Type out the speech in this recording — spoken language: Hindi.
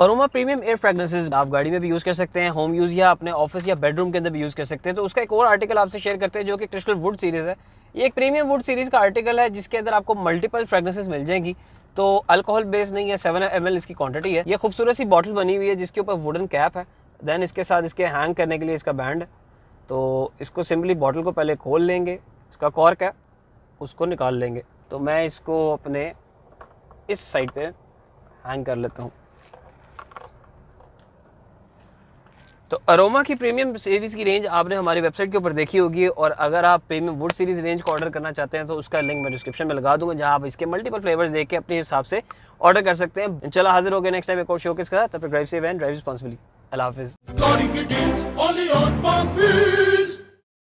अरोमा प्रीमियम एयर फ्रेग्रेंसेज आप गाड़ी में भी यूज़ कर सकते हैं होम यूज़ या अपने ऑफिस या बेडरूम के अंदर भी यूज़ कर सकते हैं तो उसका एक और आर्टिकल आपसे शेयर करते हैं जो कि क्रिस्टल वुड सीरीज़ है ये एक प्रीमियम वुड सीरीज़ का आर्टिकल है जिसके अंदर आपको मल्टीपल फ्रेग्रेंसेज मिल जाएंगी तो अल्कोहल बेस्ड नहीं है सेवन एम इसकी क्वांटिटी है ये खूबसूरत सी बॉटल बनी हुई है जिसके ऊपर वुडन कैप है देन इसके साथ इसके हैंग करने के लिए इसका बैंड है तो इसको सिंपली बॉटल को पहले खोल लेंगे इसका कॉर्क है उसको निकाल लेंगे तो मैं इसको अपने इस साइड पे हैंग कर लेता हूँ तो अरोमा की प्रीमियम सीरीज़ की रेंज आपने हमारी वेबसाइट के ऊपर देखी होगी और अगर आप प्रीमियम वुड सीरीज़ रेंज को ऑर्डर करना चाहते हैं तो उसका लिंक मैं डिस्क्रिप्शन में लगा दूंगा जहां आप इसके मल्टीपल फ्लेवर्स देख के अपने हिसाब से ऑर्डर कर सकते हैं चला हाजिर हो गए नेक्स्ट टाइम एक और शो के साथ तब drive save and drive responsibly अल्लाह हाफिज़